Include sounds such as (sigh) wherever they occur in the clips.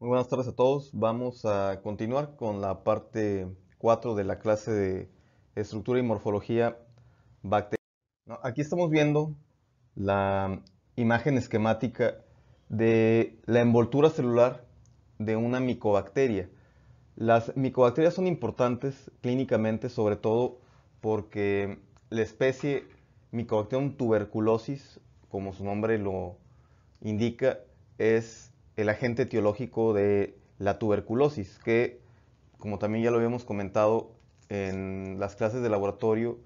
Muy buenas tardes a todos. Vamos a continuar con la parte 4 de la clase de estructura y morfología bacteriana. Aquí estamos viendo la imagen esquemática de la envoltura celular de una micobacteria. Las micobacterias son importantes clínicamente, sobre todo porque la especie Mycobacterium tuberculosis, como su nombre lo indica, es el agente etiológico de la tuberculosis, que como también ya lo habíamos comentado en las clases de laboratorio,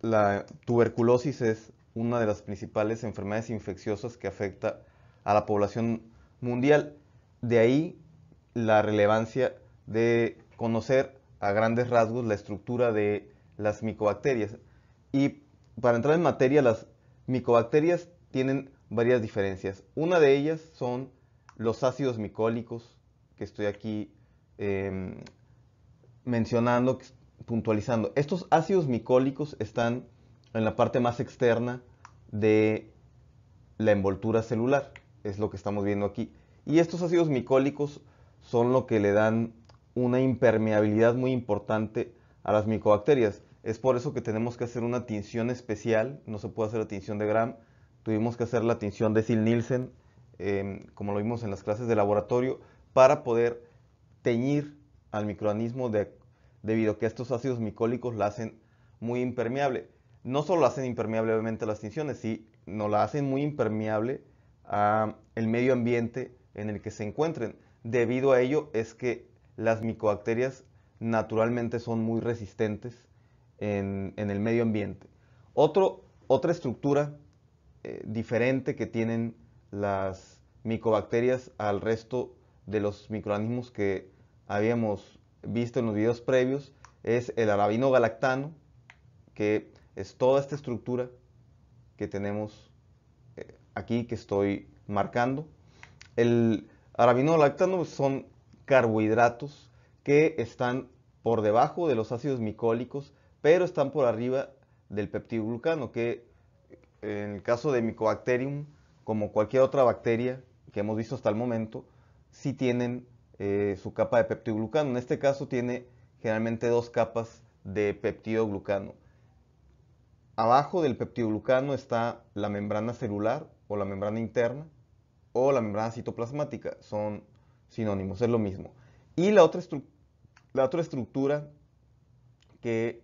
la tuberculosis es una de las principales enfermedades infecciosas que afecta a la población mundial. De ahí la relevancia de conocer a grandes rasgos la estructura de las micobacterias. Y para entrar en materia, las micobacterias tienen varias diferencias. Una de ellas son los ácidos micólicos, que estoy aquí em, mencionando, puntualizando. Estos ácidos micólicos están en la parte más externa de la envoltura celular, es lo que estamos viendo aquí. Y estos ácidos micólicos son lo que le dan una impermeabilidad muy importante a las micobacterias. Es por eso que tenemos que hacer una tinción especial, no se puede hacer la tinción de Gram, tuvimos que hacer la tinción de Sil Nielsen, em, como lo vimos en las clases de laboratorio, para poder teñir al microorganismo debido a que estos ácidos micólicos la hacen muy impermeable. No solo la hacen impermeable obviamente a las tinciones, si no la hacen muy impermeable al medio ambiente en el que se encuentren. Debido a ello es que las micobacterias naturalmente son muy resistentes en, el medio ambiente. Otro, otra estructura eh, diferente que tienen las micobacterias al resto de los microorganismos que habíamos visto en los videos previos es el arabinogalactano que es toda esta estructura que tenemos eh, aquí que estoy marcando. El arabinogalactano son carbohidratos que están por debajo de los ácidos micólicos, pero están por arriba del peptidoglucano, que en el caso de Mycobacterium, como cualquier otra bacteria que hemos visto hasta el momento, sí tienen eh, su capa de peptidoglucano. En este caso tiene generalmente dos capas de peptidoglucano. Abajo del peptidoglucano está la membrana celular o la membrana interna o la membrana citoplasmática. Son sinónimos, es lo mismo. Y la otra, la otra estructura que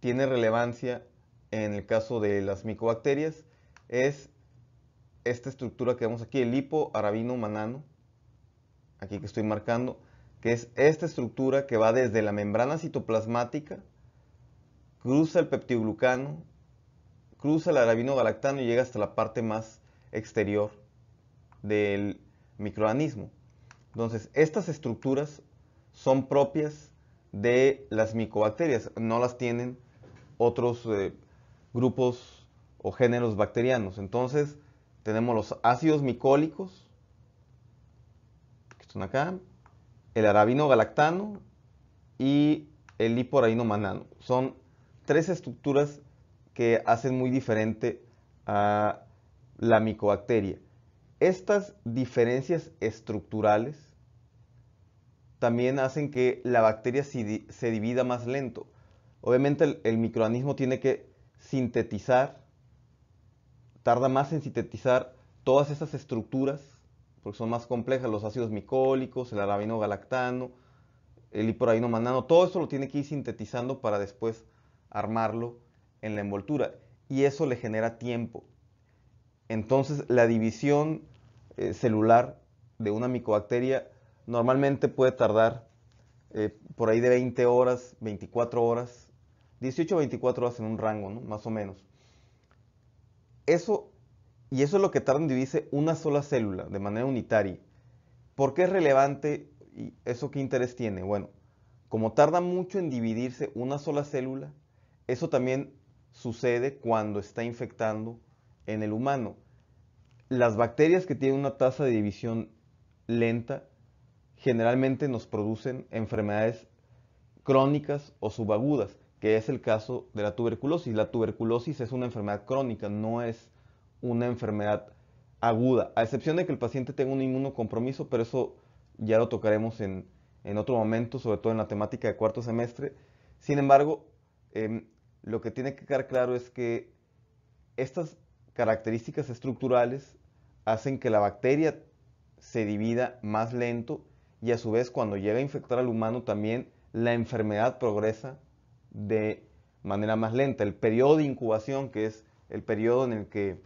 tiene relevancia en el caso de las micobacterias es esta estructura que vemos aquí, el hipoarabino manano, aquí que estoy marcando, que es esta estructura que va desde la membrana citoplasmática, cruza el peptidoglucano, cruza el arabino galactano y llega hasta la parte más exterior del microorganismo. Entonces, estas estructuras son propias de las micobacterias, no las tienen otros eh, grupos o géneros bacterianos. Entonces, tenemos los ácidos micólicos, que están acá, el arabino galactano y el liporaino manano. Son tres estructuras que hacen muy diferente a la micobacteria. Estas diferencias estructurales también hacen que la bacteria se divida más lento. Obviamente el microorganismo tiene que sintetizar, tarda más en sintetizar todas esas estructuras, porque son más complejas, los ácidos micólicos, el arabinogalactano, el hiporabino manano, todo eso lo tiene que ir sintetizando para después armarlo en la envoltura. Y eso le genera tiempo. Entonces la división eh, celular de una micobacteria normalmente puede tardar eh, por ahí de 20 horas, 24 horas 18 a 24 horas en un rango, Más o menos. Eso, y eso es lo que tarda en dividirse una sola célula de manera unitaria. ¿Por qué es relevante y eso qué interés tiene? Bueno, como tarda mucho en dividirse una sola célula, eso también sucede cuando está infectando en el humano. Las bacterias que tienen una tasa de división lenta generalmente nos producen enfermedades crónicas o subagudas que es el caso de la tuberculosis. La tuberculosis es una enfermedad crónica, no es una enfermedad aguda, a excepción de que el paciente tenga un inmunocompromiso, pero eso ya lo tocaremos en, otro momento, sobre todo en la temática de cuarto semestre. Sin embargo, em, lo que tiene que quedar claro es que estas características estructurales hacen que la bacteria se divida más lento y a su vez cuando llega a infectar al humano también la enfermedad progresa de manera más lenta. El periodo de incubación, que es el periodo en el que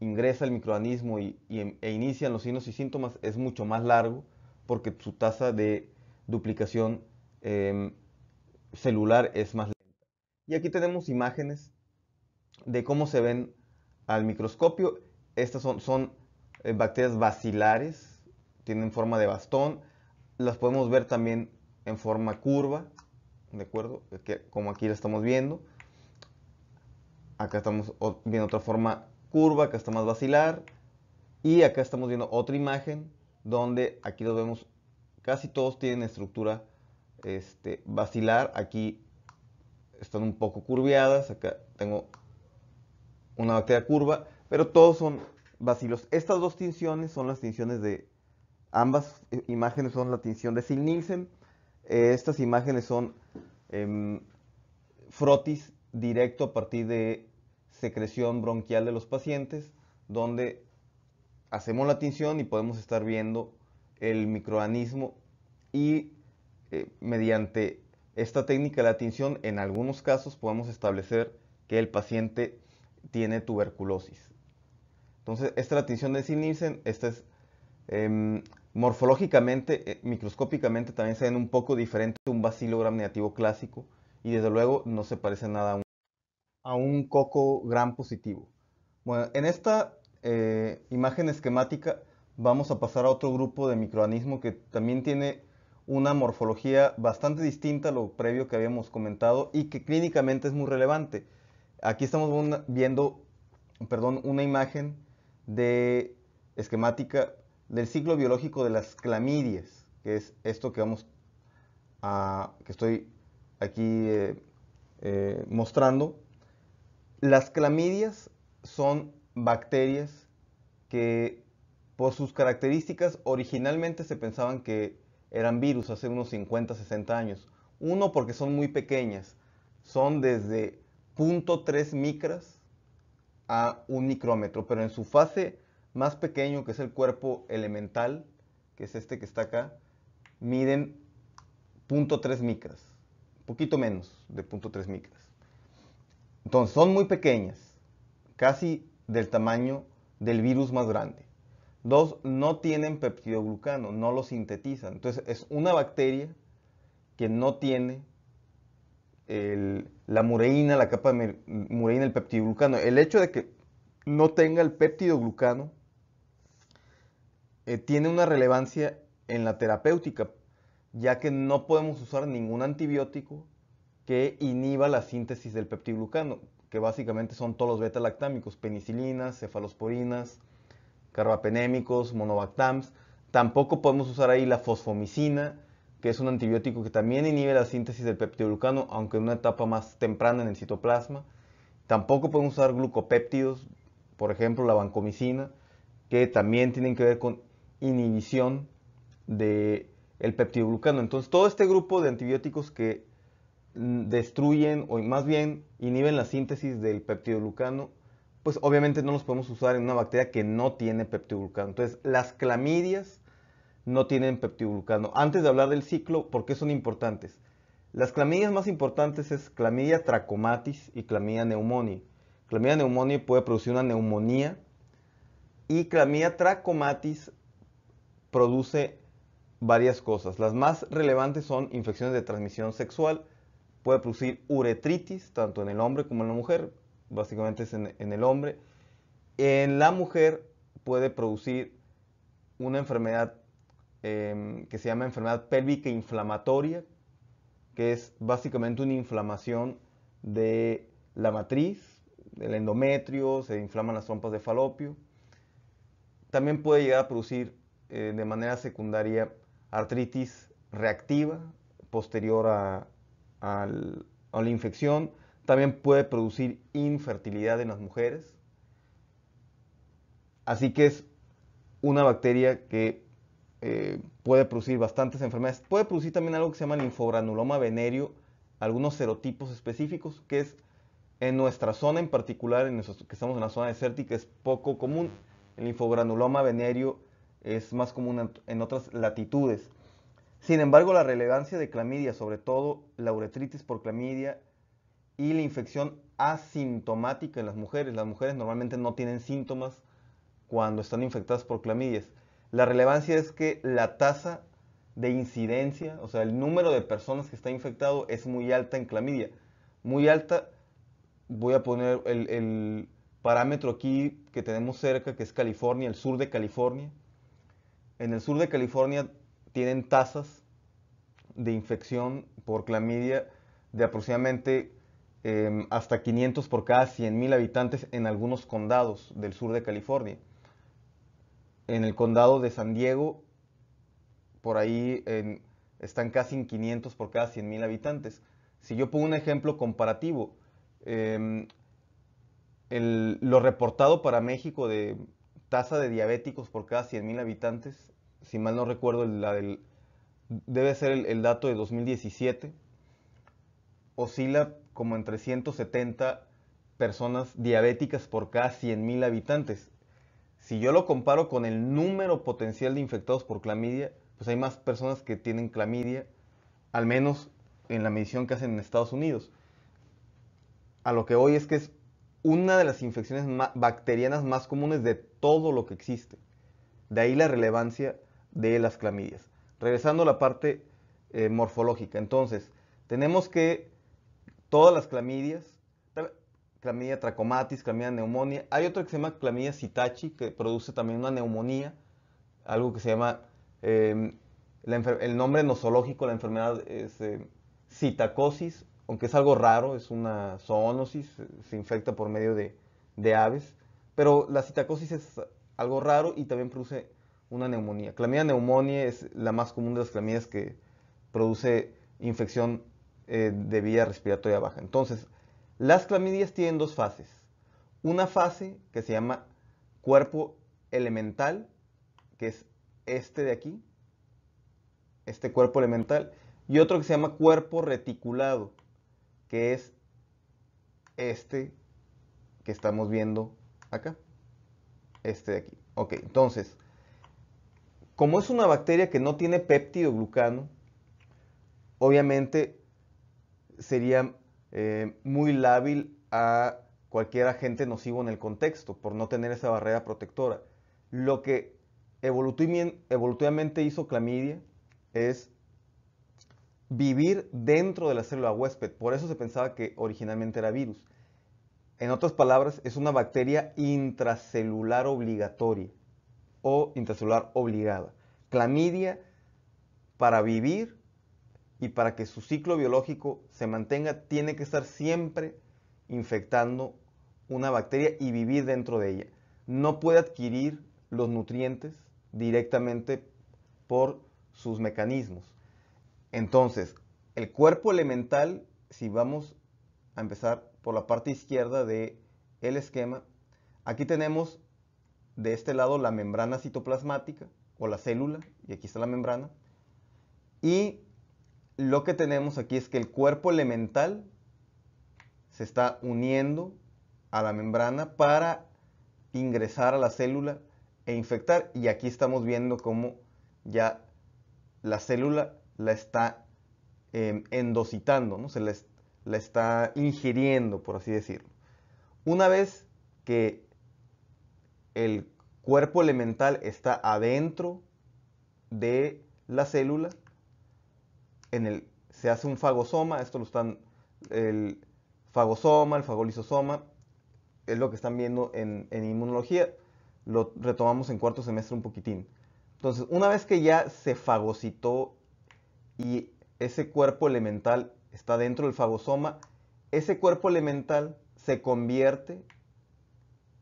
ingresa el microorganismo em, e inician los signos y síntomas, es mucho más largo porque su tasa de duplicación em, celular es más lenta. Y aquí tenemos imágenes de cómo se ven al microscopio. Estas son, eh, bacterias bacilares, tienen forma de bastón. Las podemos ver también en forma curva, ¿de acuerdo? Que, como aquí la estamos viendo. Acá estamos viendo otra forma curva, acá está más vacilar. Y acá estamos viendo otra imagen donde aquí lo vemos, casi todos tienen estructura este, vacilar. Aquí están un poco curviadas, acá tengo una bacteria curva, pero todos son vacilos. Estas dos tinciones son las tinciones de, ambas eh, imágenes son la tinción de Sil-Nielsen. Eh, estas imágenes son em, frotis directo a partir de secreción bronquial de los pacientes, donde hacemos la tinción y podemos estar viendo el microanismo y eh, mediante esta técnica de la tinción en algunos casos podemos establecer que el paciente tiene tuberculosis. Entonces, esta es la tinción de Zinn-Nielsen, esta es em, Morfológicamente, eh, microscópicamente también se ven un poco diferente un bacilo gram negativo clásico y desde luego no se parece nada a un, coco gram positivo. Bueno, en esta eh, imagen esquemática vamos a pasar a otro grupo de microorganismo que también tiene una morfología bastante distinta a lo previo que habíamos comentado y que clínicamente es muy relevante. Aquí estamos viendo perdón, una imagen de esquemática del ciclo biológico de las clamidias, que es esto que vamos a, que estoy aquí eh, eh, mostrando. Las clamidias son bacterias que por sus características originalmente se pensaban que eran virus hace unos 50, 60 años. Uno porque son muy pequeñas, son desde 0.3 micras a un micrómetro, pero en su fase más pequeño, que es el cuerpo elemental, que es este que está acá, miden 0.3 micras, un poquito menos de 0.3 micras. Entonces, son muy pequeñas, casi del tamaño del virus más grande. Dos, no tienen peptidoglucano, no lo sintetizan. Entonces, es una bacteria que no tiene la mureína, la capa de mureína, el peptidoglucano. El hecho de que no tenga el peptidoglucano eh, tiene una relevancia en la terapéutica, ya que no podemos usar ningún antibiótico que inhiba la síntesis del peptiglucano, que básicamente son todos los beta-lactámicos, penicilinas, cefalosporinas, carbapenémicos, monobactams. Tampoco podemos usar ahí la fosfomicina, que es un antibiótico que también inhibe la síntesis del peptiglucano, aunque en una etapa más temprana en el citoplasma. Tampoco podemos usar glucopéptidos, por ejemplo la vancomicina, que también tienen que ver con inhibición del peptidoglucano. Entonces, todo este grupo de antibióticos que mm, destruyen o más bien inhiben la síntesis del peptidoglucano, pues obviamente no los podemos usar en una bacteria que no tiene peptidoglucano. Entonces, las clamidias no tienen peptidoglucano. Antes de hablar del ciclo, ¿por qué son importantes? Las clamidias más importantes es clamidia trachomatis y clamidia neumonia. Clamidia neumonia puede producir una neumonía y clamidia trachomatis produce varias cosas. Las más relevantes son infecciones de transmisión sexual, puede producir uretritis, tanto en el hombre como en la mujer, básicamente es en, el hombre. En la mujer puede producir una enfermedad em, que se llama enfermedad pélvica inflamatoria, que es básicamente una inflamación de la matriz, del endometrio, se inflaman las trompas de falopio. También puede llegar a producir eh, de manera secundaria artritis reactiva posterior a, la infección. También puede producir infertilidad en las mujeres. Así que es una bacteria que eh, puede producir bastantes enfermedades. Puede producir también algo que se llama linfogranuloma venéreo, algunos serotipos específicos, que es en nuestra zona en particular, en que estamos en la zona desértica, es poco común. El linfogranuloma venéreo es más común en otras latitudes. Sin embargo, la relevancia de clamidia, sobre todo la uretritis por clamidia y la infección asintomática en las mujeres. Las mujeres normalmente no tienen síntomas cuando están infectadas por clamidias. La relevancia es que la tasa de incidencia, o sea, el número de personas que está infectado es muy alta en clamidia. Muy alta, voy a poner el parámetro aquí que tenemos cerca, que es California, el sur de California en el sur de California tienen tasas de infección por clamidia de aproximadamente em, hasta 500 por cada 100.000 habitantes en algunos condados del sur de California. En el condado de San Diego, por ahí están casi en 500 por cada 100.000 habitantes. Si yo pongo un ejemplo comparativo, em, lo reportado para México de tasa de diabéticos por cada 100.000 habitantes, si mal no recuerdo, la del, debe ser el, dato de 2017, oscila como entre 170 personas diabéticas por cada 100.000 habitantes. Si yo lo comparo con el número potencial de infectados por clamidia, pues hay más personas que tienen clamidia, al menos en la medición que hacen en Estados Unidos. A lo que hoy es que es una de las infecciones bacterianas más comunes de todo lo que existe. De ahí la relevancia de las clamidias. Regresando a la parte eh, morfológica, entonces, tenemos que todas las clamidias, clamidia trachomatis, clamidia neumonia, hay otra que se llama clamidia citachi que produce también una neumonía, algo que se llama, em, el nombre nosológico, la enfermedad es em, citacosis, aunque es algo raro, es una zoonosis, eh, se infecta por medio de aves. Pero la citacosis es algo raro y también produce una neumonía. Clamida neumonía es la más común de las clamidias que produce infección eh, de vía respiratoria baja. Entonces, las clamidias tienen dos fases. Una fase que se llama cuerpo elemental, que es este de aquí, este cuerpo elemental, y otro que se llama cuerpo reticulado, que es este que estamos viendo acá. Este de aquí. Ok, entonces, como es una bacteria que no tiene péptido glucano, obviamente sería eh, muy lábil a cualquier agente nocivo en el contexto por no tener esa barrera protectora. Lo que evolutivamente hizo clamidia es vivir dentro de la célula huésped. Por eso se pensaba que originalmente era virus. En otras palabras, es una bacteria intracelular obligatoria o intracelular obligada. Clamidia para vivir y para que su ciclo biológico se mantenga tiene que estar siempre infectando una bacteria y vivir dentro de ella. No puede adquirir los nutrientes directamente por sus mecanismos. Entonces, el cuerpo elemental, si vamos a empezar por la parte izquierda del el esquema. Aquí tenemos de este lado la membrana citoplasmática o la célula, y aquí está la membrana. Y lo que tenemos aquí es que el cuerpo elemental se está uniendo a la membrana para ingresar a la célula e infectar. Y aquí estamos viendo cómo ya la célula la está em, endocitando, ¿no? se, la, la está ingiriendo, por así decirlo. Una vez que el cuerpo elemental está adentro de la célula, en el, se hace un fagosoma, esto lo están, el fagosoma, el fagolisosoma, es lo que están viendo en, en inmunología, lo retomamos en cuarto semestre un poquitín. Entonces, una vez que ya se fagocitó y ese cuerpo elemental está dentro del fagosoma, ese cuerpo elemental se convierte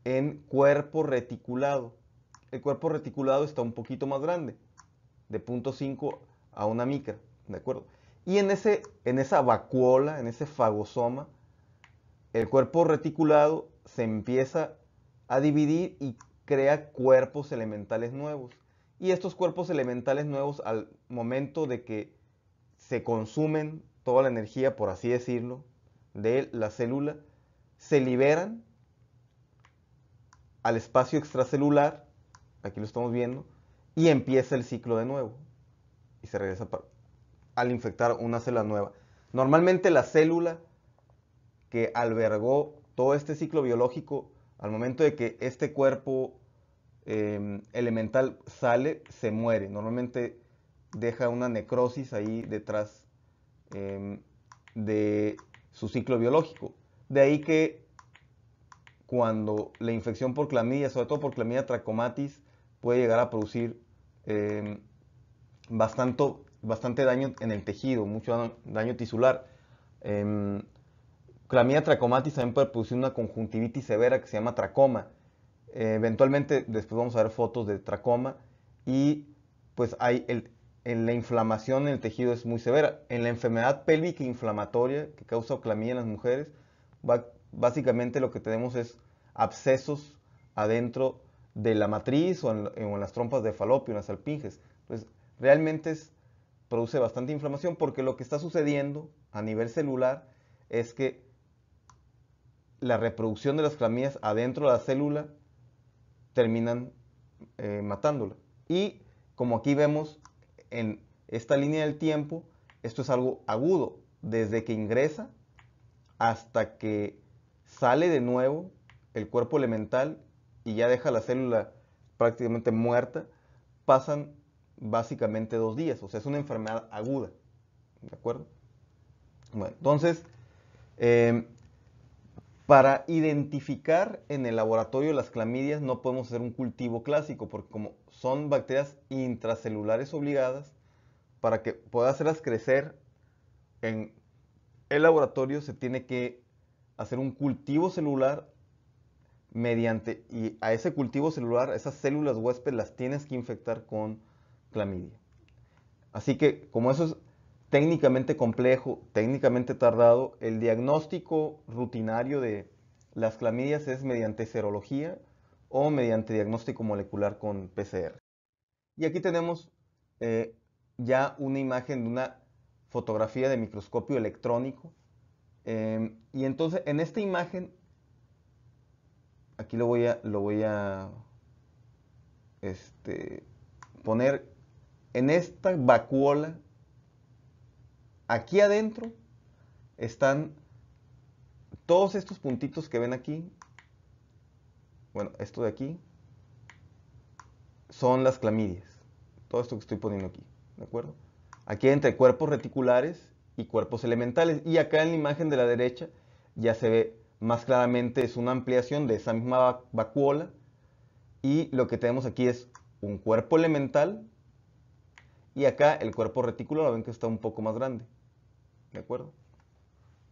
en cuerpo reticulado. El cuerpo reticulado está un poquito más grande, de 0.5 a una micra, ¿de acuerdo? Y en, ese, en esa vacuola, en ese fagosoma, el cuerpo reticulado se empieza a dividir y crea cuerpos elementales nuevos. Y estos cuerpos elementales nuevos al momento de que se consumen toda la energía, por así decirlo, de la célula, se liberan al espacio extracelular, aquí lo estamos viendo, y empieza el ciclo de nuevo. Y se regresa al infectar una célula nueva. Normalmente la célula que albergó todo este ciclo biológico, al momento de que este cuerpo em, elemental sale, se muere. Normalmente deja una necrosis ahí detrás Em, de su ciclo biológico. De ahí que cuando la infección por clamidia, sobre todo por clamidia trachomatis, puede llegar a producir em, bastante, bastante, daño en el tejido, mucho daño, tisular. Eh, clamidia trachomatis también puede producir una conjuntivitis severa que se llama tracoma. eventualmente, después vamos a ver fotos de tracoma y pues hay el, en la inflamación en el tejido es muy severa. En la enfermedad pélvica inflamatoria que causa oclamía en las mujeres, básicamente lo que tenemos es abscesos adentro de la matriz o en, las trompas de falopio, en las alpinges. Entonces, pues, realmente produce bastante inflamación porque lo que está sucediendo a nivel celular es que la reproducción de las clamías adentro de la célula terminan eh, matándola. Y como aquí vemos, en esta línea del tiempo, esto es algo agudo, desde que ingresa hasta que sale de nuevo el cuerpo elemental y ya deja la célula prácticamente muerta, pasan básicamente dos días, o sea, es una enfermedad aguda, ¿de acuerdo? Bueno, entonces, eh, para identificar en el laboratorio las clamidias no podemos hacer un cultivo clásico porque como son bacterias intracelulares obligadas, para que pueda hacerlas crecer en el laboratorio se tiene que hacer un cultivo celular mediante, y a ese cultivo celular, esas células huésped las tienes que infectar con clamidia. Así que como eso es técnicamente complejo, técnicamente tardado, el diagnóstico rutinario de las clamidias es mediante serología o mediante diagnóstico molecular con PCR. Y aquí tenemos eh, ya una imagen de una fotografía de microscopio electrónico. Em, y entonces en esta imagen, aquí lo voy a, lo voy a este, poner en esta vacuola aquí adentro están todos estos puntitos que ven aquí. Bueno, esto de aquí son las clamidias. Todo esto que estoy poniendo aquí, ¿de acuerdo? Aquí entre cuerpos reticulares y cuerpos elementales. Y acá en la imagen de la derecha ya se ve más claramente, es una ampliación de esa misma vacuola. Y lo que tenemos aquí es un cuerpo elemental y acá el cuerpo reticular, ven que está un poco más grande. ¿de acuerdo?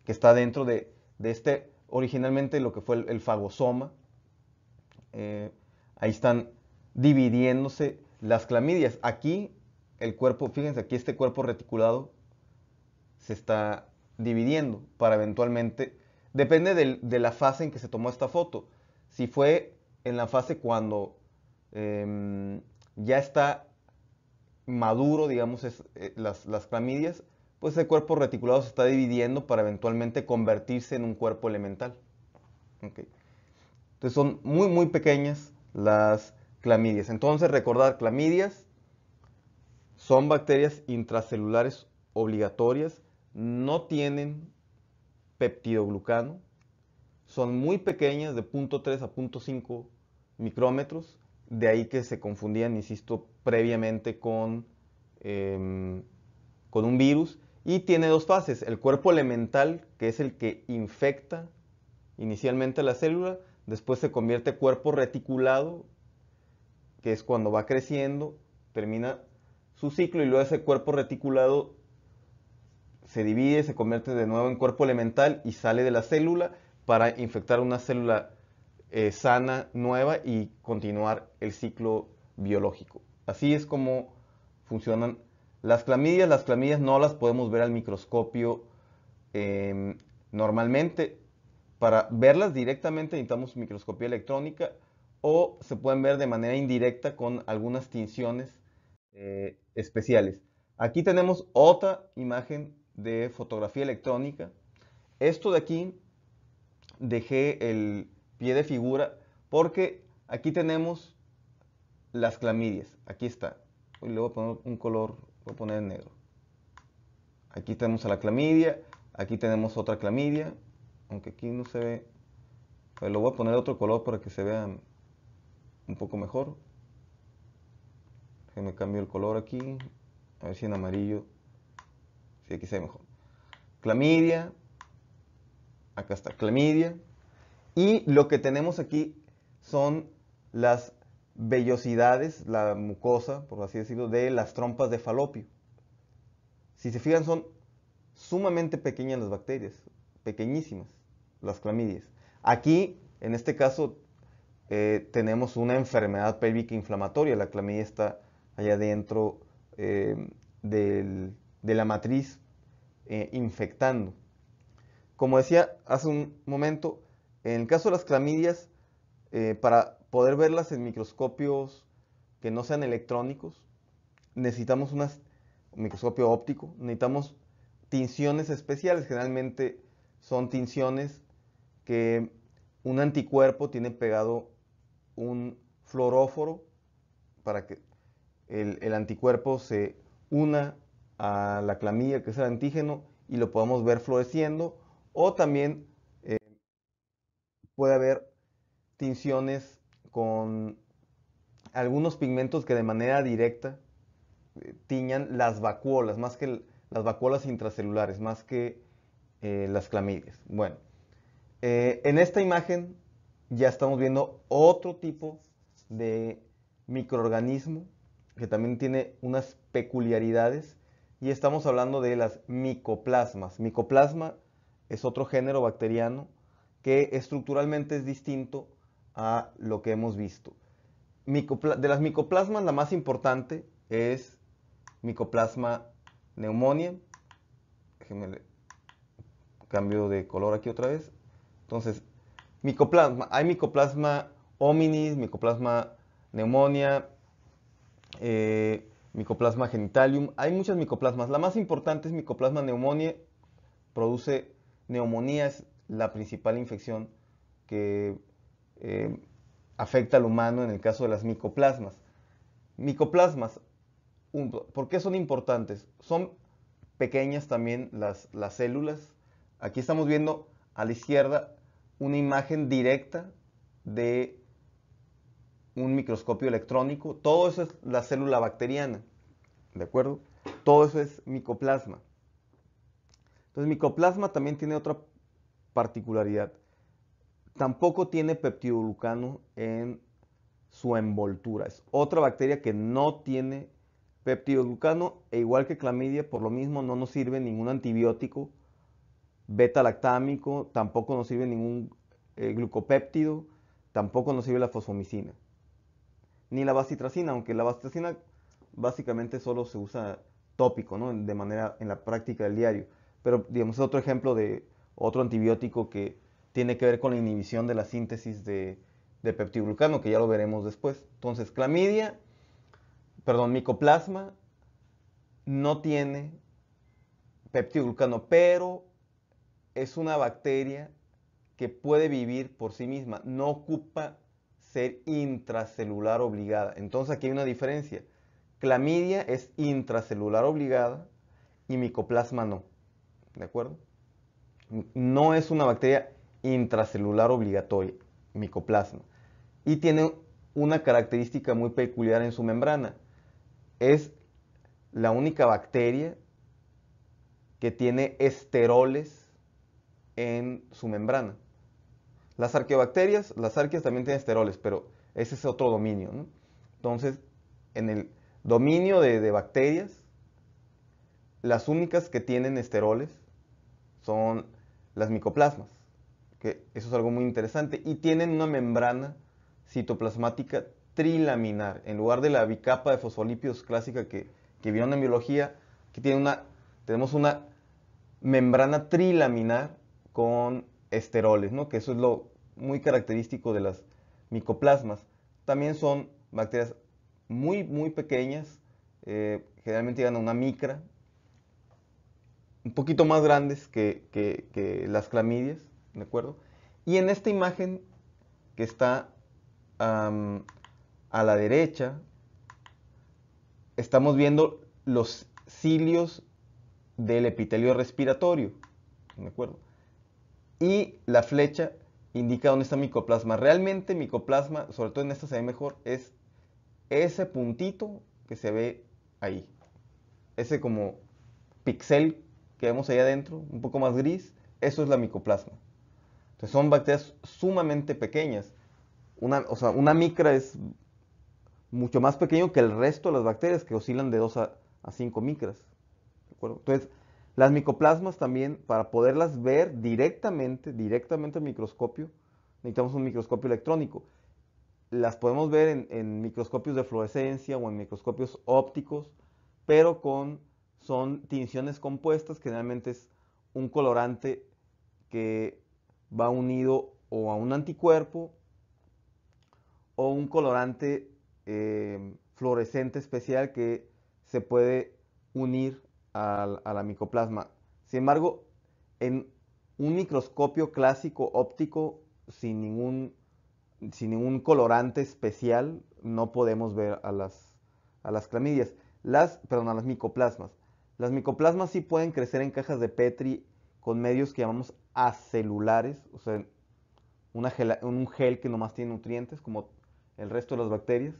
Que está dentro de, este, originalmente lo que fue el, fagosoma. Eh, ahí están dividiéndose las clamidias. Aquí el cuerpo, fíjense, aquí este cuerpo reticulado se está dividiendo para eventualmente, depende de la fase en que se tomó esta foto. Si fue en la fase cuando em, ya está maduro, digamos, eh, las, las, clamidias, pues el cuerpo reticulado se está dividiendo para eventualmente convertirse en un cuerpo elemental. Entonces son muy, muy pequeñas las clamidias. Entonces recordar, clamidias son bacterias intracelulares obligatorias, no tienen peptidoglucano, son muy pequeñas, de 0.3 a 0.5 micrómetros, de ahí que se confundían, insisto, previamente con, em, con un virus y tiene dos fases, el cuerpo elemental, que es el que infecta inicialmente la célula, después se convierte en cuerpo reticulado, que es cuando va creciendo, termina su ciclo y luego ese cuerpo reticulado se divide, se convierte de nuevo en cuerpo elemental y sale de la célula para infectar una célula eh, sana, nueva y continuar el ciclo biológico. Así es como funcionan las clamidias, las clamidias no las podemos ver al microscopio em, normalmente. Para verlas directamente necesitamos microscopía electrónica o se pueden ver de manera indirecta con algunas tinciones eh, especiales. Aquí tenemos otra imagen de fotografía electrónica. Esto de aquí dejé el pie de figura porque aquí tenemos las clamidias. Aquí está. Le voy a poner un color voy a poner en negro. Aquí tenemos a la clamidia, aquí tenemos otra clamidia, aunque aquí no se ve. Pero lo voy a poner otro color para que se vean un poco mejor. Que me cambio el color aquí, a ver si en amarillo, si aquí se ve mejor. Clamidia, acá está clamidia. Y lo que tenemos aquí son las vellosidades, la mucosa, por así decirlo, de las trompas de falopio. Si se fijan, son sumamente pequeñas las bacterias, pequeñísimas, las clamidias. Aquí, en este caso, eh, tenemos una enfermedad pélvica inflamatoria. La clamidia está allá dentro eh, de la matriz eh, infectando. Como decía hace un momento, en el caso de las clamidias, para poder verlas en microscopios que no sean electrónicos, necesitamos un microscopio óptico, necesitamos tinciones especiales, generalmente son tinciones que un anticuerpo tiene pegado un fluoróforo para que el, anticuerpo se una a la clamilla, que es el antígeno, y lo podamos ver floreciendo, o también eh, puede haber tinciones con algunos pigmentos que de manera directa eh, tiñan las vacuolas, más que las vacuolas intracelulares, más que eh, las clamides. Bueno, eh, en esta imagen ya estamos viendo otro tipo de microorganismo que también tiene unas peculiaridades y estamos hablando de las micoplasmas. Micoplasma es otro género bacteriano que estructuralmente es distinto a lo que hemos visto. de las micoplasmas, la más importante es micoplasma neumonía. Déjenme cambio de color aquí otra vez. Entonces, micoplasma. Hay micoplasma hominis, micoplasma neumonía, eh, micoplasma genitalium. Hay muchas micoplasmas. La más importante es micoplasma neumonia, Produce neumonía, es la principal infección que eh, afecta al humano en el caso de las micoplasmas. Micoplasmas, ¿por qué son importantes? Son pequeñas también las, las células. Aquí estamos viendo a la izquierda una imagen directa de un microscopio electrónico. Todo eso es la célula bacteriana, ¿de acuerdo? Todo eso es micoplasma. Entonces, micoplasma también tiene otra particularidad. Tampoco tiene peptidoglucano en su envoltura. Es otra bacteria que no tiene peptidoglucano e igual que clamidia, por lo mismo no nos sirve ningún antibiótico beta-lactámico, tampoco nos sirve ningún eh, glucopéptido, tampoco nos sirve la fosfomicina, ni la bacitracina, aunque la bacitracina básicamente solo se usa tópico, ¿no? de manera en la práctica del diario. Pero digamos, es otro ejemplo de otro antibiótico que tiene que ver con la inhibición de la síntesis de, de que ya lo veremos después. Entonces, clamidia, perdón, micoplasma no tiene peptidoglucano, pero es una bacteria que puede vivir por sí misma, no ocupa ser intracelular obligada. Entonces aquí hay una diferencia. Clamidia es intracelular obligada y micoplasma no. ¿De acuerdo? No es una bacteria intracelular obligatorio, micoplasma, y tiene una característica muy peculiar en su membrana. Es la única bacteria que tiene esteroles en su membrana. Las arqueobacterias, las arqueas también tienen esteroles, pero ese es otro dominio. Entonces, en el dominio de bacterias, las únicas que tienen esteroles son las micoplasmas que eso es algo muy interesante, y tienen una membrana citoplasmática trilaminar, en lugar de la bicapa de fosfolípidos clásica que, que vieron en biología, que tenemos una membrana trilaminar con esteroles, que eso es lo muy característico de las micoplasmas. También son bacterias muy, muy pequeñas, eh, generalmente llegan a una micra, un poquito más grandes que, que las clamidias, ¿de acuerdo? Y en esta imagen que está a la derecha, estamos viendo los cilios del epitelio respiratorio, ¿de acuerdo? Y la flecha indica dónde está micoplasma. Realmente micoplasma, sobre todo en esta se ve mejor, es ese puntito que se ve ahí. Ese como pixel que vemos ahí adentro, un poco más gris, eso es la micoplasma son bacterias sumamente pequeñas. Una, o sea, una micra es mucho más pequeño que el resto de las bacterias, que oscilan de 2 a, 5 micras. Entonces, las micoplasmas también, para poderlas ver directamente, directamente al microscopio, necesitamos un microscopio electrónico. Las podemos ver en, microscopios de fluorescencia o en microscopios ópticos, pero con, son tinciones compuestas, generalmente es un colorante que va unido o a un anticuerpo o un colorante eh, fluorescente especial que se puede unir a, la micoplasma. Sin embargo, en un microscopio clásico óptico sin ningún, sin ningún colorante especial no podemos ver a las, a las clamidias, las, las micoplasmas. Las micoplasmas sí pueden crecer en cajas de Petri con medios que llamamos acelulares, o sea, un gel que nomás tiene nutrientes como el resto de las bacterias.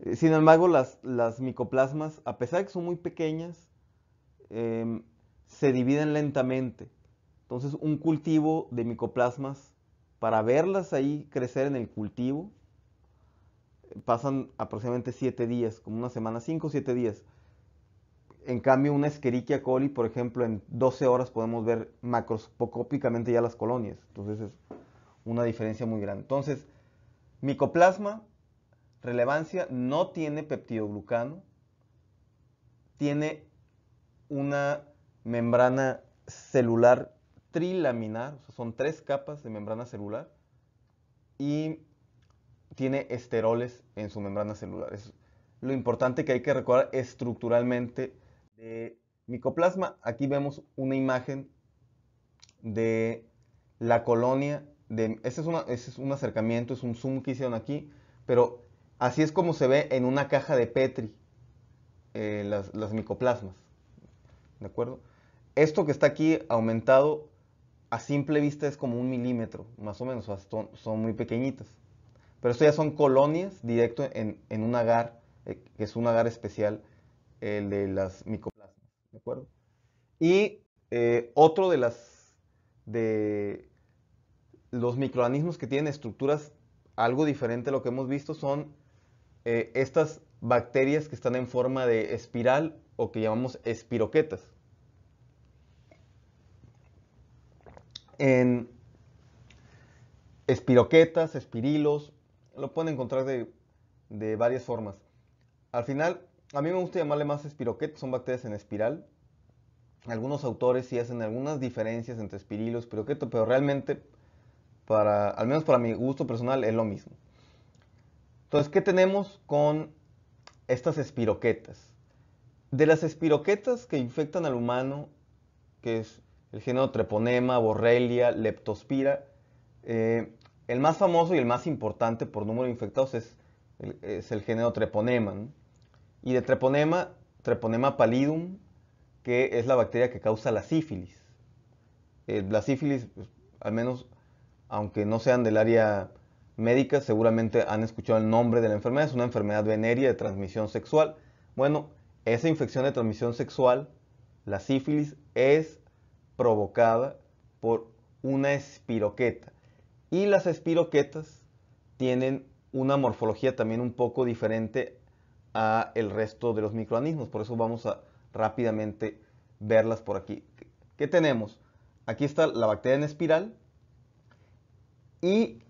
Eh, sin embargo, las, micoplasmas, a pesar de que son muy pequeñas, em, se dividen lentamente. Entonces, un cultivo de micoplasmas, para verlas ahí crecer en el cultivo, eh, pasan aproximadamente 7 días, como una semana, 5 o 7 días. En cambio, una Escherichia coli, por ejemplo, en 12 horas podemos ver macroscópicamente ya las colonias. Entonces es una diferencia muy grande. Entonces, micoplasma, relevancia, no tiene peptidoglucano, tiene una membrana celular trilaminar, son tres capas de membrana celular y tiene esteroles en su membrana celular. Es lo importante que hay que recordar estructuralmente micoplasma. Aquí vemos una imagen de la colonia. De, este, es un acercamiento, es un zoom que hicieron aquí, pero así es como se ve en una caja de Petri eh, las, micoplasmas. ¿De acuerdo? Esto que está aquí aumentado a simple vista es como un milímetro, más o menos, son muy pequeñitas. Pero esto ya son colonias directo en, un agar, eh, que es un agar especial el de las micoplasmas, ¿de acuerdo? Y eh, otro de las de los microorganismos que tienen estructuras algo diferente a lo que hemos visto son eh, estas bacterias que están en forma de espiral o que llamamos espiroquetas. En espiroquetas, espirilos, lo pueden encontrar de, de varias formas. Al final, a mí me gusta llamarle más espiroquetas, son bacterias en espiral. Algunos autores sí hacen algunas diferencias entre espirilo y espiroqueto, pero realmente, al menos para mi gusto personal, es lo mismo. Entonces, ¿qué tenemos con estas espiroquetas? De las espiroquetas que infectan al humano, que es el género Treponema, Borrelia, Leptospira, eh, el más famoso y el más importante por número de infectados es, el género Treponema y de treponema, treponema pallidum, que es la bacteria que causa la sífilis. Eh, la sífilis, pues, al menos aunque no sean del área médica, seguramente han escuchado el nombre de la enfermedad, es una enfermedad venérea de transmisión sexual. Bueno, esa infección de transmisión sexual, la sífilis, es provocada por una espiroqueta. Y las espiroquetas tienen una morfología también un poco diferente a el resto de los microorganismos. Por eso vamos a rápidamente verlas por aquí. ¿Qué tenemos? Aquí está la bacteria en espiral y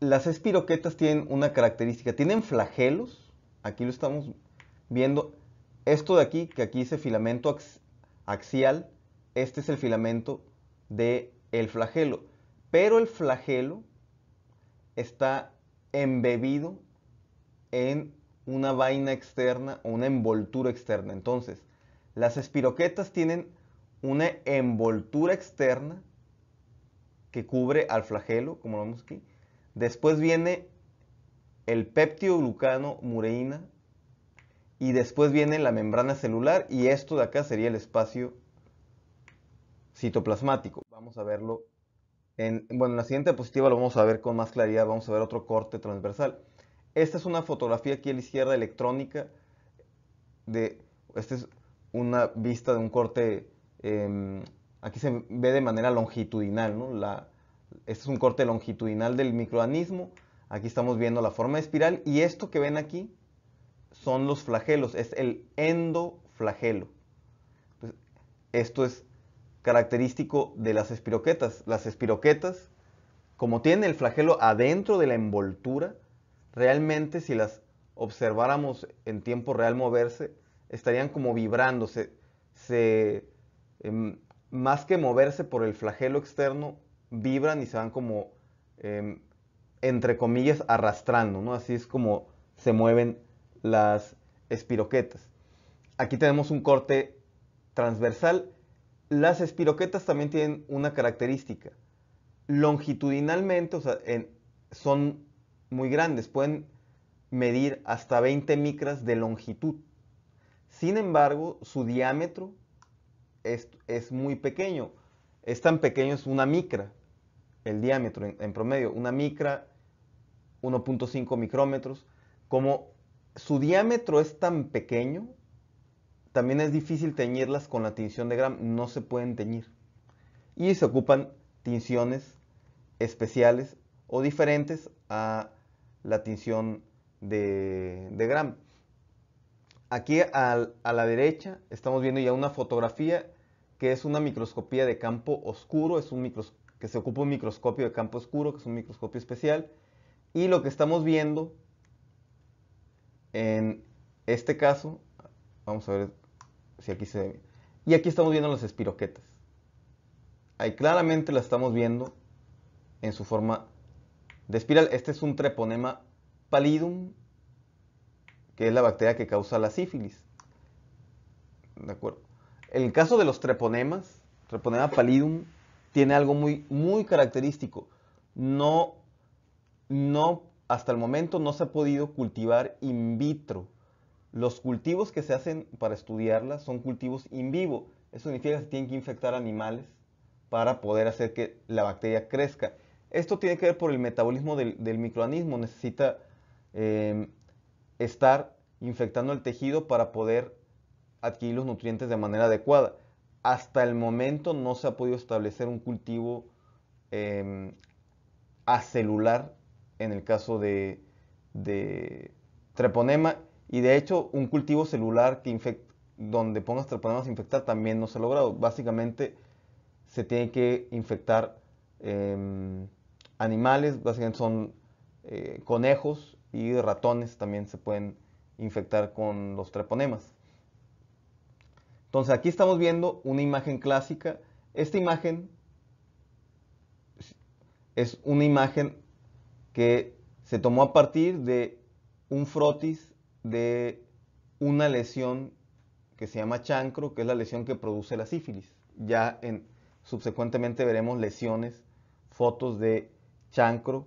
las espiroquetas tienen una característica, tienen flagelos, aquí lo estamos viendo, esto de aquí, que aquí dice filamento axial, este es el filamento del el flagelo, pero el flagelo está embebido en una vaina externa o una envoltura externa. Entonces, las espiroquetas tienen una envoltura externa que cubre al flagelo, como lo vemos aquí. Después viene el peptidoglucano glucano mureína y después viene la membrana celular y esto de acá sería el espacio citoplasmático. Vamos a verlo en, bueno, en la siguiente diapositiva lo vamos a ver con más claridad, vamos a ver otro corte transversal. Esta es una fotografía aquí a la izquierda electrónica. esta es una vista de un corte, em, aquí se ve de manera longitudinal, este es un corte longitudinal del microanismo. Aquí estamos viendo la forma espiral y esto que ven aquí son los flagelos, es el endoflagelo. Pues, esto es característico de las espiroquetas. Las espiroquetas, como tienen el flagelo adentro de la envoltura, realmente si las observáramos en tiempo real moverse, estarían como vibrándose, em, más que moverse por el flagelo externo, vibran y se van como, em, entre comillas, arrastrando, Así es como se mueven las espiroquetas. Aquí tenemos un corte transversal. Las espiroquetas también tienen una característica. Longitudinalmente, o sea, son muy grandes, pueden medir hasta 20 micras de longitud. Sin embargo, su diámetro es, muy pequeño. Es tan pequeño, es una micra, el diámetro en, promedio. Una micra, 1.5 micrómetros. Como su diámetro es tan pequeño, también es difícil teñirlas con la tinción de Gram. No se pueden teñir. Y se ocupan tinciones especiales o diferentes a la tinción de, Gram. Aquí a la derecha estamos viendo ya una fotografía que es una microscopía de campo oscuro, es un que se ocupa un microscopio de campo oscuro, que es un microscopio especial. Y lo que estamos viendo en este caso, vamos a ver si aquí se ve. Y aquí estamos viendo las espiroquetas. Ahí claramente la estamos viendo en su forma de espiral. Este es un treponema pallidum, que es la bacteria que causa la sífilis. ¿De acuerdo? El caso de los treponemas, treponema pallidum, tiene algo muy, muy característico. No, no, hasta el momento no se ha podido cultivar in vitro. Los cultivos que se hacen para estudiarla son cultivos in vivo. Eso significa que se tienen que infectar animales para poder hacer que la bacteria crezca. Esto tiene que ver por el metabolismo del, microorganismo. Necesita em, estar infectando el tejido para poder adquirir los nutrientes de manera adecuada. Hasta el momento no se ha podido establecer un cultivo em, acelular en el caso de, treponema. Y de hecho, un cultivo celular que donde pongas treponema a infectar también no se ha logrado. Básicamente se tiene que infectar em, animales, básicamente son eh, conejos y ratones también se pueden infectar con los treponemas. Entonces aquí estamos viendo una imagen clásica. Esta imagen es una imagen que se tomó a partir de un frotis de una lesión que se llama chancro, que es la lesión que produce la sífilis. Ya en, subsecuentemente veremos lesiones, fotos de chancro,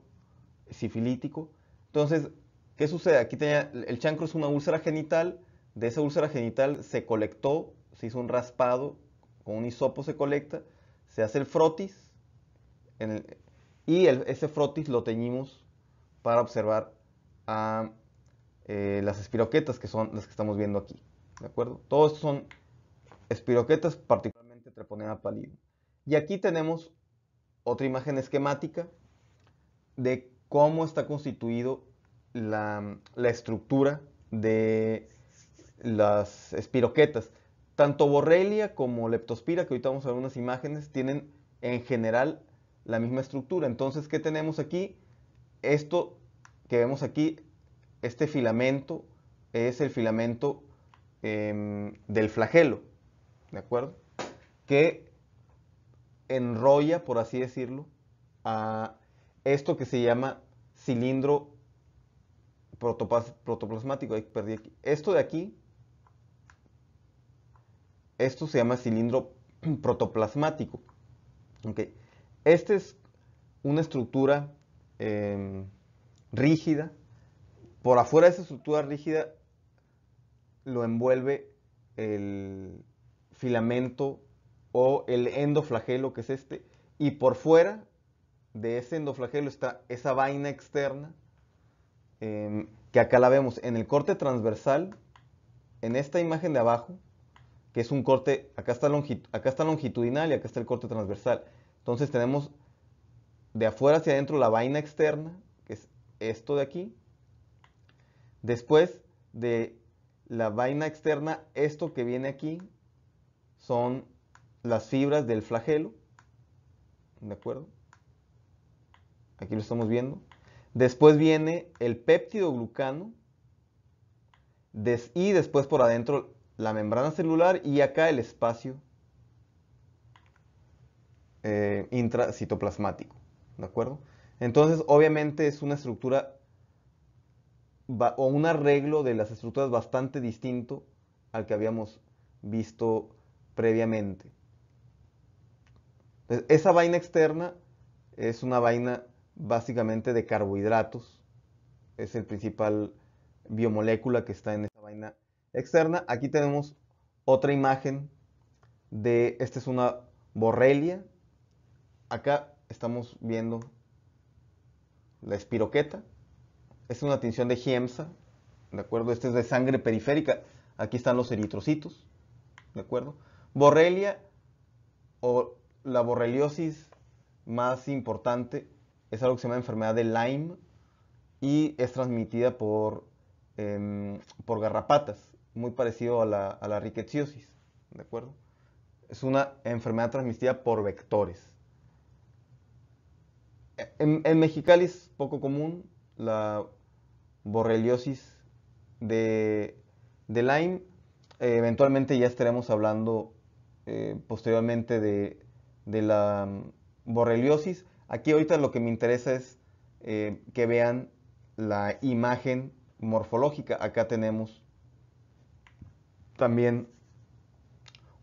sifilítico. Entonces, ¿qué sucede? Aquí tenía, el chancro es una úlcera genital, de esa úlcera genital se colectó, se hizo un raspado, con un hisopo se colecta, se hace el frotis, y ese frotis lo teñimos para observar a eh, las espiroquetas, que son las que estamos viendo aquí. ¿De acuerdo? Todo son espiroquetas, particularmente treponema pallidum. Y aquí tenemos otra imagen esquemática de cómo está constituido la, estructura de las espiroquetas. Tanto Borrelia como Leptospira, que ahorita vamos a ver unas imágenes, tienen en general la misma estructura. Entonces, ¿qué tenemos aquí? Esto que vemos aquí, este filamento, es el filamento em, del flagelo, ¿de acuerdo? Que enrolla, por así decirlo, a esto que se llama cilindro protoplasmático. perdí aquí. Esto de aquí, esto se llama cilindro (clears throat) protoplasmático. Esta es una estructura em, rígida. Por afuera de esa estructura rígida lo envuelve el filamento o el endoflagelo que es este. Y por fuera de ese endoflagelo está esa vaina externa, em, que acá la vemos en el corte transversal, en esta imagen de abajo, que es un corte, acá está, acá está longitudinal y acá está el corte transversal. Entonces tenemos de afuera hacia adentro la vaina externa, que es esto de aquí. Después de la vaina externa, esto que viene aquí son las fibras del flagelo. ¿De acuerdo? Aquí lo estamos viendo. Después viene el péptido glucano. y después por adentro la membrana celular y acá el espacio eh, intracitoplasmático. ¿De acuerdo? Entonces, obviamente es una estructura o un arreglo de las estructuras bastante distinto al que habíamos visto previamente. esa vaina externa es una vaina básicamente de carbohidratos. Es el principal biomolécula que está en esta vaina externa. Aquí tenemos otra imagen de, esta es una borrelia. Acá estamos viendo la espiroqueta. es una tinción de Giemsa, ¿de acuerdo? Esta es de sangre periférica. Aquí están los eritrocitos, ¿de acuerdo? Borrelia o la borreliosis más importante es algo que se llama enfermedad de Lyme y es transmitida por, em, garrapatas, muy parecido a la, a Es una enfermedad transmitida por vectores. En, Mexicali es poco común la borreliosis de, Lyme. eventualmente ya estaremos hablando eh, posteriormente de la mm, borreliosis, Aquí ahorita lo que me interesa es eh, que vean la imagen morfológica. Acá tenemos también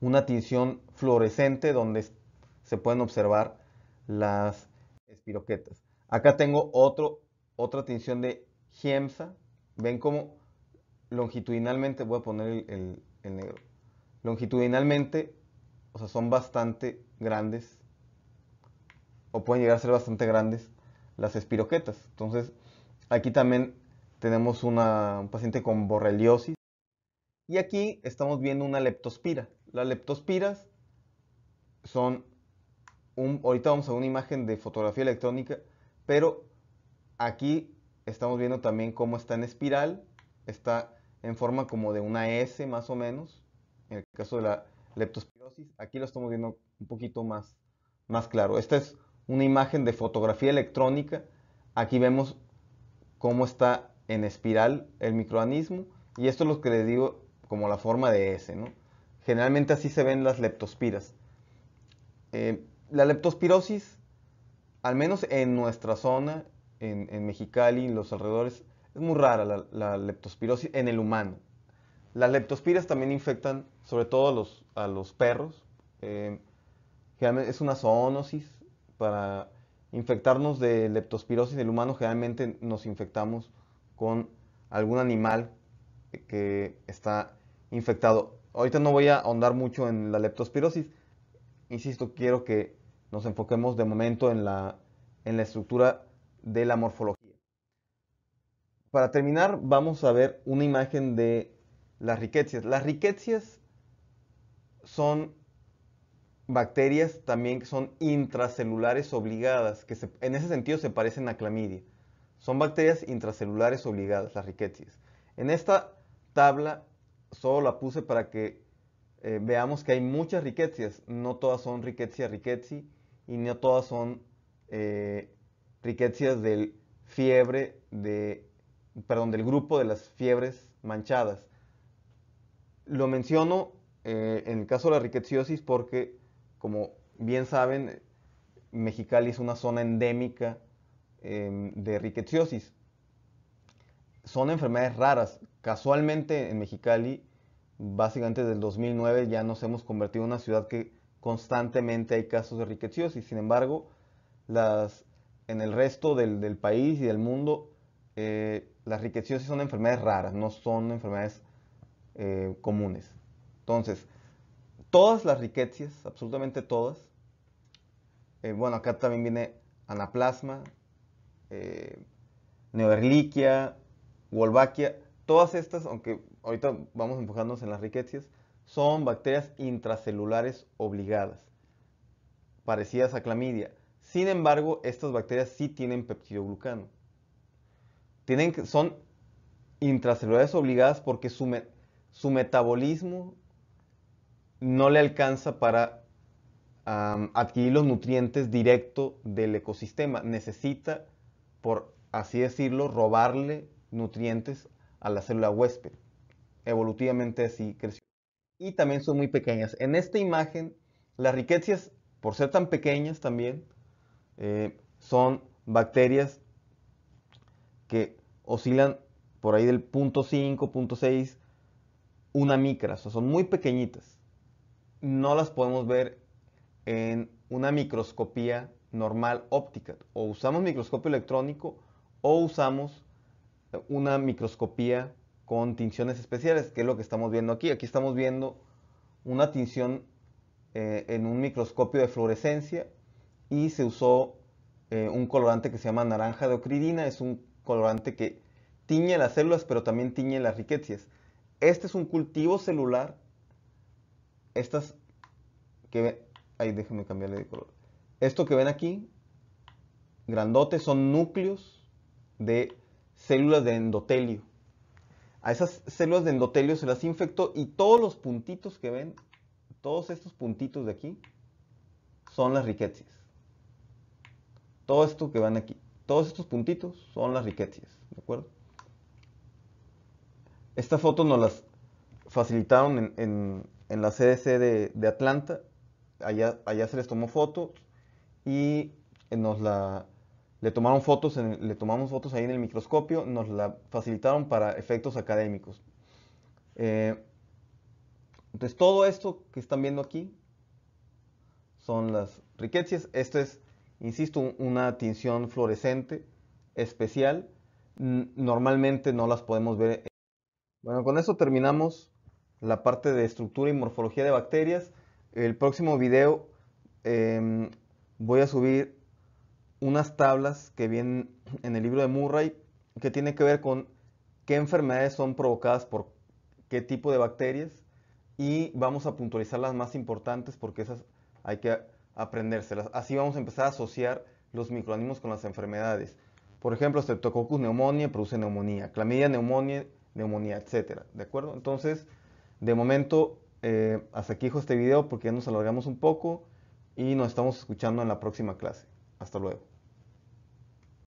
una tinción fluorescente donde se pueden observar las espiroquetas. Acá tengo otro, otra tinción de GIEMSA. Ven cómo longitudinalmente, voy a poner el, negro, longitudinalmente, o sea, son bastante grandes o pueden llegar a ser bastante grandes las espiroquetas. Entonces, aquí también tenemos un paciente con borreliosis y aquí estamos viendo una leptospira. Las leptospiras son, un, ahorita vamos a una imagen de fotografía electrónica, pero aquí estamos viendo también cómo está en espiral, está en forma como de una S más o menos, en el caso de la leptospirosis, aquí lo estamos viendo un poquito más, más claro. Esta es una imagen de fotografía electrónica. Aquí vemos cómo está en espiral el microanismo y esto es lo que les digo como la forma de S. ¿no? Generalmente así se ven las leptospiras. Eh, la leptospirosis, al menos en nuestra zona, en, en Mexicali, en los alrededores, es muy rara la, leptospirosis en el humano. Las leptospiras también infectan sobre todo a los, a los perros. Eh, es una zoonosis, para infectarnos de leptospirosis el humano, generalmente nos infectamos con algún animal que está infectado. Ahorita no voy a ahondar mucho en la leptospirosis. Insisto, quiero que nos enfoquemos de momento en la, en la estructura de la morfología. Para terminar, vamos a ver una imagen de las riquezas. Las riquecias son bacterias también que son intracelulares obligadas, que en ese sentido se parecen a clamidia. Son bacterias intracelulares obligadas, las rickettsias. En esta tabla solo la puse para que eh, veamos que hay muchas rickettsias. No todas son rickettsia rickettsii y no todas son eh, rickettsias del fiebre de, perdón, del grupo de las fiebres manchadas. Lo menciono eh, en el caso de la rickettsiosis porque como bien saben, Mexicali es una zona endémica em, de rickettsiosis. Son enfermedades raras. Casualmente en Mexicali, básicamente desde el 2009 ya nos hemos convertido en una ciudad que constantemente hay casos de rickettsiosis. Sin embargo, en el resto del, país y del mundo, eh, las rickettsiosis son enfermedades raras, no son enfermedades eh, comunes. Entonces, todas las riquezas, absolutamente todas. Eh, bueno, acá también viene Anaplasma, eh, Neoerliquia, Wolbachia. Todas estas, aunque ahorita vamos enfocándonos en las riquezas, son bacterias intracelulares obligadas, parecidas a clamidia. Sin embargo, estas bacterias sí tienen peptidoglucano. Tienen, son intracelulares obligadas porque su, su metabolismo no le alcanza para adquirir los nutrientes directo del ecosistema. Necesita, por así decirlo, robarle nutrientes a la célula huésped. Evolutivamente así creció. Y también son muy pequeñas. En esta imagen, las riquezas, por ser tan pequeñas también, eh, son bacterias que oscilan por ahí del 0.5, 0.6, una micra. O sea, son muy pequeñitas no las podemos ver en una microscopía normal óptica. O usamos microscopio electrónico o usamos eh, una microscopía con tinciones especiales, que es lo que estamos viendo aquí. Aquí estamos viendo una tinción eh, en un microscopio de fluorescencia y se usó eh, un colorante que se llama naranja de ocridina. Es un colorante que tiñe las células, pero también tiñe las riquecias. Este es un cultivo celular estas que ven, ahí déjenme cambiarle de color. Esto que ven aquí, grandotes, son núcleos de células de endotelio. A esas células de endotelio se las infectó y todos los puntitos que ven, todos estos puntitos de aquí, son las riquezas. Todo esto que van aquí, todos estos puntitos son las riquezas. ¿de acuerdo? Estas foto nos las facilitaron en, en la CDC de, Atlanta. Allá, se les tomó fotos y eh, nos la, le tomaron fotos, le tomamos fotos ahí en el microscopio, nos la facilitaron para efectos académicos. Eh, entonces todo esto que están viendo aquí son las riquezas. Esto es, insisto, una tinción fluorescente especial. Normalmente no las podemos ver. Bueno, con eso terminamos la parte de estructura y morfología de bacterias. El próximo video em, voy a subir unas tablas que vienen en el libro de Murray que tiene que ver con qué enfermedades son provocadas por qué tipo de bacterias y vamos a puntualizar las más importantes porque esas hay que aprendérselas. Así vamos a empezar a asociar los microorganismos con las enfermedades. Por ejemplo, Streptococcus pneumoniae produce neumonía, Clamidia neumonía, neumonía, etcétera, ¿de acuerdo? Entonces, de momento, eh, hasta aquí este video porque ya nos alargamos un poco y nos estamos escuchando en la próxima clase. Hasta luego.